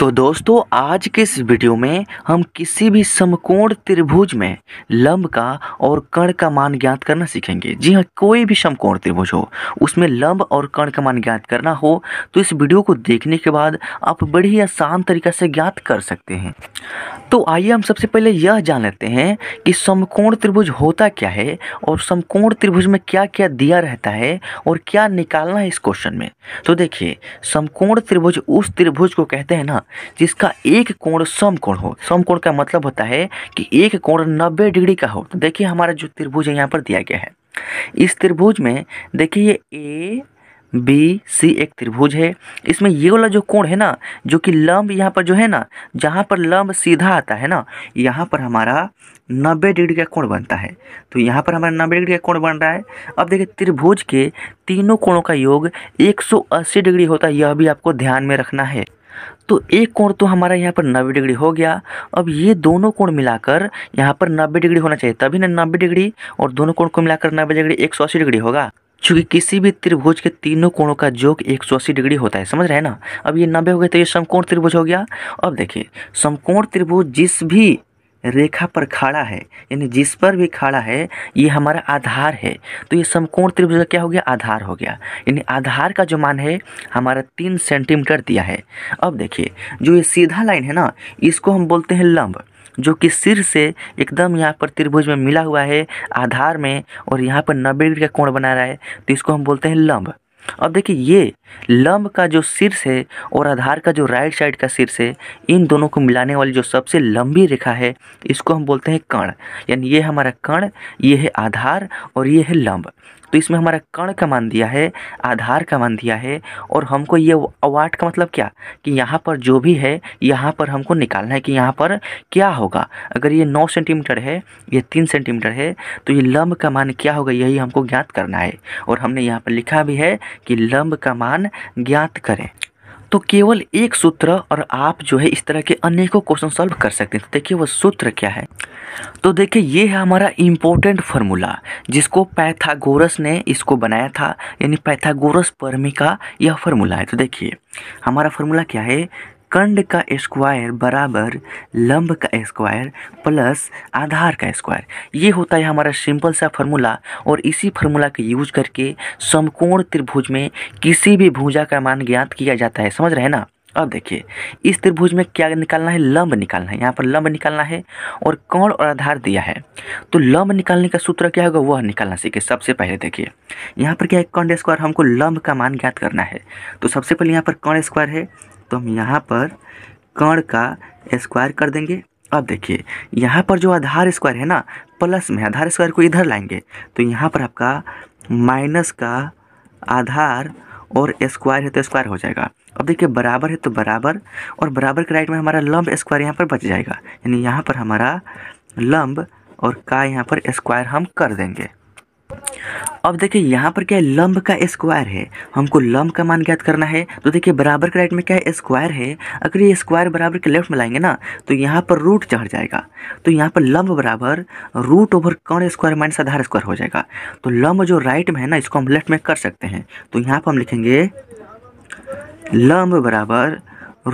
तो दोस्तों आज के इस वीडियो में हम किसी भी समकोण त्रिभुज में लंब का और कर्ण का मान ज्ञात करना सीखेंगे जी हाँ कोई भी समकोण त्रिभुज हो उसमें लंब और कर्ण का मान ज्ञात करना हो तो इस वीडियो को देखने के बाद आप बड़ी ही आसान तरीका से ज्ञात कर सकते हैं तो आइए हम सबसे पहले यह जान लेते हैं कि समकोण त्रिभुज होता क्या है और समकोण त्रिभुज में क्या क्या दिया रहता है और क्या निकालना है इस क्वेश्चन में तो देखिए समकोण त्रिभुज उस त्रिभुज को कहते हैं ना जिसका एक कोण समकोण हो समकोण का मतलब होता है कि एक कोण नब्बे डिग्री का हो तो देखिए हमारा जो त्रिभुज है यहाँ पर दिया गया है इस त्रिभुज में देखिए ए बी सी एक त्रिभुज है इसमें ये वाला जो कोण है ना जो कि लंब यहाँ पर जो है ना जहाँ पर लंब सीधा आता है ना यहाँ पर हमारा नब्बे डिग्री का कोण बनता है तो यहाँ पर हमारा नब्बे डिग्री का कोण बन रहा है अब देखिए त्रिभुज के तीनों कोणों का योग 180 डिग्री होता है यह भी आपको ध्यान में रखना है तो एक कोण तो हमारा यहाँ पर नब्बे डिग्री हो गया अब ये दोनों कोण मिलाकर यहाँ पर नब्बे डिग्री होना चाहिए तभी ना नब्बे डिग्री और दोनों कोण को मिलाकर नब्बे डिग्री एक डिग्री होगा चूंकि किसी भी त्रिभुज के तीनों कोणों का सौ 180 डिग्री होता है समझ रहे हैं ना अब ये नब्बे हो गए तो ये समकोण त्रिभुज हो गया अब देखिए समकोण त्रिभुज जिस भी रेखा पर खड़ा है यानी जिस पर भी खड़ा है ये हमारा आधार है तो ये समकोण त्रिभुज का क्या हो गया आधार हो गया यानी आधार का जो मान है हमारा तीन सेंटीमीटर दिया है अब देखिए जो ये सीधा लाइन है ना इसको हम बोलते हैं लंब जो कि सिर से एकदम यहाँ पर त्रिभुज में मिला हुआ है आधार में और यहाँ पर नब्बे डिग्री का कोण बना रहा है तो इसको हम बोलते हैं लंब अब देखिए ये लंब का जो शीर्ष है और आधार का जो राइट साइड का शीर्ष है इन दोनों को मिलाने वाली जो सबसे लंबी रेखा है इसको हम बोलते हैं कण यानी ये हमारा कण ये है आधार और ये है लंब तो इसमें हमारा कण का मान दिया है आधार का मान दिया है और हमको ये वाट का मतलब क्या कि यहाँ पर जो भी है यहाँ पर हमको निकालना है कि यहाँ पर क्या होगा अगर ये नौ सेंटीमीटर है ये तीन सेंटीमीटर है तो ये लंब का मान क्या होगा यही हमको ज्ञात करना है और हमने यहाँ पर लिखा भी है कि लंब का मान ज्ञात करें तो केवल एक सूत्र और आप जो है इस तरह के अनेकों क्वेश्चन सॉल्व कर सकते हैं तो देखिए वह सूत्र क्या है तो देखिए ये है हमारा इम्पोर्टेंट फार्मूला जिसको पैथागोरस ने इसको बनाया था यानी पैथागोरस परमी का यह फार्मूला है तो देखिए हमारा फार्मूला क्या है कंड का स्क्वायर बराबर लंब का स्क्वायर प्लस आधार का स्क्वायर ये होता है हमारा सिंपल सा फार्मूला और इसी फार्मूला का यूज करके समकोण त्रिभुज में किसी भी भुजा का मान ज्ञात किया जाता है समझ रहे हैं ना अब देखिए इस त्रिभुज में क्या निकालना है लंब निकालना है यहाँ पर लंब निकालना है और कोण और आधार दिया है तो लंब निकालने का सूत्र क्या होगा वह निकालना सीखे सबसे पहले देखिए यहाँ पर क्या है कर्ण स्क्वायर हमको लंब का मान ज्ञात करना है तो सबसे पहले यहाँ पर कर्ण स्क्वायर है तो हम यहाँ पर कर्ण का स्क्वायर कर देंगे अब देखिए यहाँ पर जो आधार स्क्वायर है ना प्लस में आधार स्क्वायर को इधर लाएंगे तो यहाँ पर आपका माइनस का आधार और स्क्वायर है तो स्क्वायर हो जाएगा अब देखिए बराबर है तो बराबर और बराबर के राइट में हमारा लंब स्क्वायर यहाँ पर बच जाएगा यानी यहाँ पर हमारा लंब और का यहाँ पर स्क्वायर हम कर देंगे अब देखिए यहाँ पर क्या है लंब का स्क्वायर है हमको लंब का मान ज्ञात करना है तो देखिए बराबर के राइट में क्या है स्क्वायर है अगर ये स्क्वायर बराबर के लेफ्ट में लाएंगे ना तो यहाँ पर रूट चढ़ जाएगा तो यहाँ पर लंब बराबर रूट ओवर कर्ण स्क्वायर माइनस आधार स्क्वायर हो जाएगा तो लंब जो राइट में है ना इसको हम लेफ्ट में कर सकते हैं तो यहाँ पर हम लिखेंगे लंब बराबर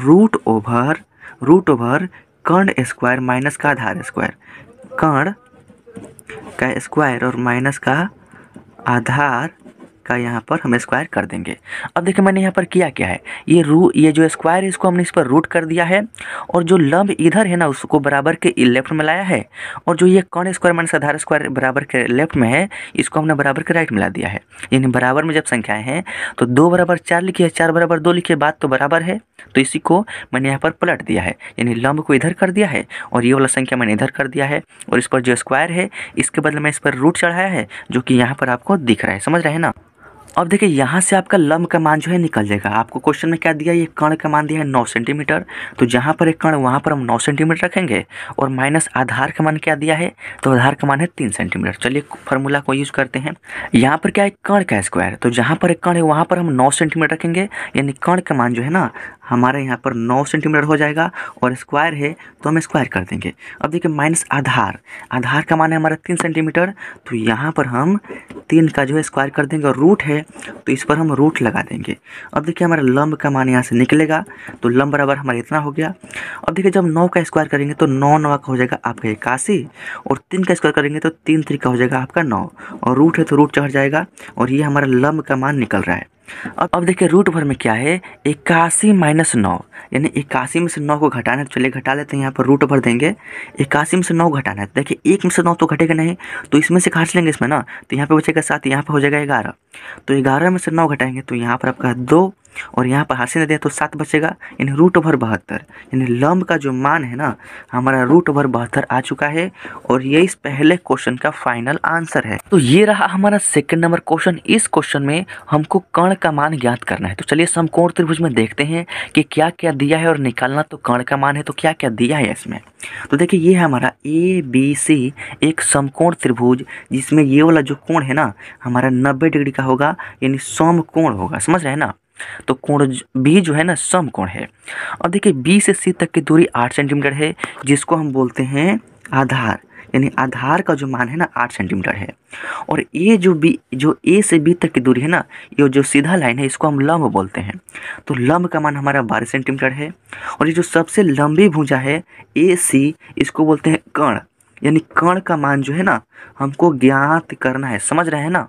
रूट ओवर रूट ओवर कर्ण स्क्वायर माइनस का आधार स्क्वायर कर्ण का स्क्वायर और माइनस का आधार का यहाँ पर हम स्क्वायर कर देंगे अब देखिए मैंने यहाँ पर किया क्या है ये रू ये जो स्क्वायर है इसको हमने इस पर रूट कर दिया है और जो लंब इधर है ना उसको बराबर के लेफ्ट में लाया है और जो ये कर्ण स्क्वायर माइनस आधार स्क्वायर बराबर के लेफ्ट में है इसको हमने बराबर के राइट में ला दिया है यानी बराबर में जब संख्याएं हैं तो दो बराबर चार लिखिए चार बराबर दो लिखी बात तो बराबर है तो इसी को मैंने यहाँ पर पलट दिया है यानी लंब को इधर कर दिया है और ये वाला संख्या मैंने इधर कर दिया है और इस पर जो स्क्वायर है इसके बदले में इस पर रूट चढ़ाया है जो कि यहाँ पर आपको दिख रहा है समझ रहे हैं ना अब देखिए यहाँ से आपका लंब का मान जो है निकल जाएगा आपको क्वेश्चन में क्या दिया ये कण का मान दिया है नौ सेंटीमीटर तो जहाँ पर एक कण वहाँ पर हम नौ सेंटीमीटर रखेंगे और माइनस आधार का मान क्या दिया है तो आधार का मान है तीन सेंटीमीटर चलिए फार्मूला को यूज़ करते हैं यहाँ पर क्या है कण का स्क्वायर तो जहाँ पर एक कण है वहाँ पर हम नौ सेंटीमीटर रखेंगे यानी कण का मान जो है ना हमारे यहाँ पर नौ सेंटीमीटर हो जाएगा और स्क्वायर है तो हम स्क्वायर कर देंगे अब देखिए माइनस आधार आधार का मान है हमारा तीन सेंटीमीटर तो यहाँ पर हम तीन का जो है स्क्वायर कर देंगे और रूट है तो इस पर हम रूट लगा देंगे अब देखिए हमारा लंब का मान यहाँ से निकलेगा तो लंब बराबर हमारा इतना हो गया अब देखिए जब नौ का स्क्वायर करेंगे तो नौ नौ का हो जाएगा आपका इक्यासी और तीन का स्क्वायर करेंगे तो तीन थ्री का हो जाएगा आपका नौ और रूट है तो रूट चढ़ जाएगा और ये हमारा लंब का मान निकल रहा है अब अब देखिए रूट भर में क्या है इक्यासी माइनस नौ यानी इक्यासी में से नौ को घटाना है चलिए घटा लेते हैं यहाँ पर रूट भर देंगे इक्यासी में से नौ घटाना है देखिए एक में से नौ तो घटेगा नहीं तो इसमें से घाट लेंगे इसमें ना तो यहाँ पर बचेगा सात यहाँ पर हो जाएगा ग्यारह तो ग्यारह में से नौ घटाएंगे तो यहाँ पर आपका दो और यहाँ पर हासिल दे तो सात बचेगा यानी रूट ओवर बहत्तर यानी लम्ब का जो मान है ना हमारा रूट ओवर बहत्तर आ चुका है और ये इस पहले क्वेश्चन का फाइनल आंसर है तो ये रहा हमारा सेकंड नंबर क्वेश्चन इस क्वेश्चन में हमको कर्ण का मान ज्ञात करना है तो चलिए समकोण त्रिभुज में देखते हैं कि क्या क्या दिया है और निकालना तो कर्ण का मान है तो क्या क्या दिया है इसमें तो देखिए ये हमारा ए बी सी एक समकोण त्रिभुज जिसमें ये वाला जो कोण है ना हमारा नब्बे डिग्री का होगा यानी समकोण होगा समझ रहे हैं ना तो कोण बी जो है ना सम कोण है अब देखिए बी से सी तक की दूरी आठ सेंटीमीटर है जिसको हम बोलते हैं आधार यानी आधार का जो मान है ना आठ सेंटीमीटर है और ए जो बी जो ए से बी तक की दूरी है ना ये जो सीधा लाइन है इसको हम लंब बोलते हैं तो लंब का मान हमारा बारह सेंटीमीटर है और ये जो सबसे लंबी भूजा है ए सी इसको बोलते हैं कर्ण यानी कर्ण का मान जो है ना हमको ज्ञात करना है समझ रहे हैं ना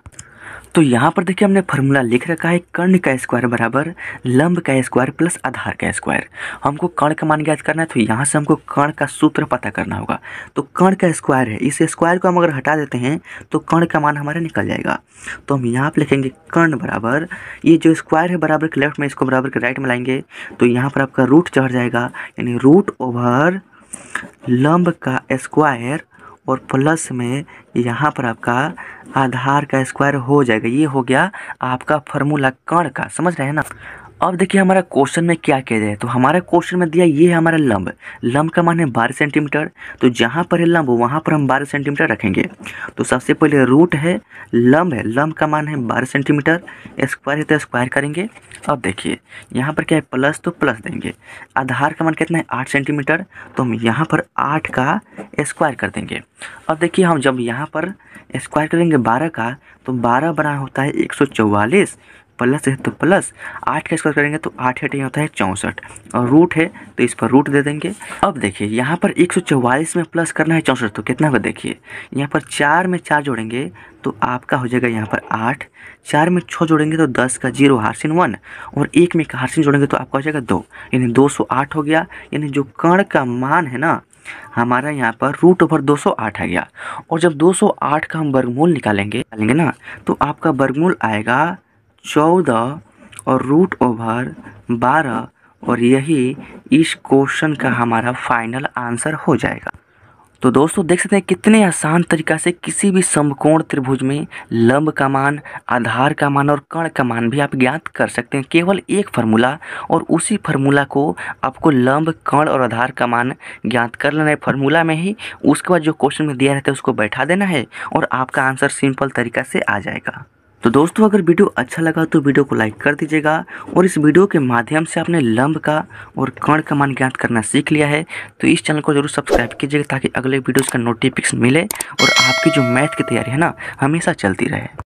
तो यहाँ पर देखिए हमने फार्मूला लिख रखा है कर्ण का स्क्वायर बराबर लंब का स्क्वायर प्लस आधार का स्क्वायर हमको कर्ण का मान ज्ञात करना है तो यहाँ से हमको कर्ण का सूत्र पता करना होगा तो कर्ण का स्क्वायर है इस स्क्वायर को हम अगर हटा देते हैं तो कर्ण का मान हमारा निकल जाएगा तो हम यहाँ पर लिखेंगे कर्ण बराबर ये जो स्क्वायर है बराबर के लेफ्ट में इसको बराबर के राइट में लाएंगे तो यहाँ पर आपका रूट चढ़ जाएगा यानी रूट ओवर लंब का स्क्वायर और प्लस में यहाँ पर आपका आधार का स्क्वायर हो जाएगा ये हो गया आपका फॉर्मूला कण का समझ रहे हैं ना अब देखिए हमारा क्वेश्चन में क्या कह रहे हैं तो हमारा क्वेश्चन में दिया ये है हमारा लंब लंब का मान है बारह सेंटीमीटर तो जहाँ पर है लंब वहाँ पर हम बारह सेंटीमीटर रखेंगे तो सबसे पहले रूट है लंब है लंब का मान है बारह सेंटीमीटर स्क्वायर है तो स्क्वायर करेंगे अब देखिए यहाँ पर क्या है प्लस तो प्लस देंगे आधार का मान कितना है आठ सेंटीमीटर तो हम यहाँ पर आठ का स्क्वायर कर देंगे अब देखिए हम जब यहाँ पर स्क्वायर करेंगे बारह का तो बारह बना होता है एक प्लस है तो प्लस आठ का स्क्वायर करेंगे तो आठ आठ होता है चौंसठ और रूट है तो इस पर रूट दे देंगे अब देखिए यहाँ पर एक में प्लस करना है चौंसठ तो कितना का देखिए यहाँ पर चार में चार जोड़ेंगे तो आपका हो जाएगा यहाँ पर आठ चार में छः जोड़ेंगे तो दस का जीरो हार्सिन वन और एक में का हार्सिन जोड़ेंगे तो आपका हो जाएगा दो यानी दो सौ आठ हो गया यानी जो कर्ण का मान है ना हमारा यहाँ पर रूट ओवर 208 आ गया और जब 208 का हम वर्गमूल निकालेंगे निकालेंगे ना तो आपका वर्गमूल आएगा चौदह और रूट ओवर बारह और यही इस क्वेश्चन का हमारा फाइनल आंसर हो जाएगा तो दोस्तों देख सकते हैं कितने आसान तरीका से किसी भी समकोण त्रिभुज में लंब का मान आधार का मान और कर्ण का मान भी आप ज्ञात कर सकते हैं केवल एक फार्मूला और उसी फार्मूला को आपको लंब कर्ण और आधार का मान ज्ञात कर लेना है फार्मूला में ही उसके बाद जो क्वेश्चन में दिया रहता है उसको बैठा देना है और आपका आंसर सिंपल तरीका से आ जाएगा तो दोस्तों अगर वीडियो अच्छा लगा तो वीडियो को लाइक कर दीजिएगा और इस वीडियो के माध्यम से आपने लंब का और कर्ण का मान ज्ञात करना सीख लिया है तो इस चैनल को जरूर सब्सक्राइब कीजिएगा ताकि अगले वीडियोज़ का नोटिफिकेशन मिले और आपकी जो मैथ की तैयारी है ना हमेशा चलती रहे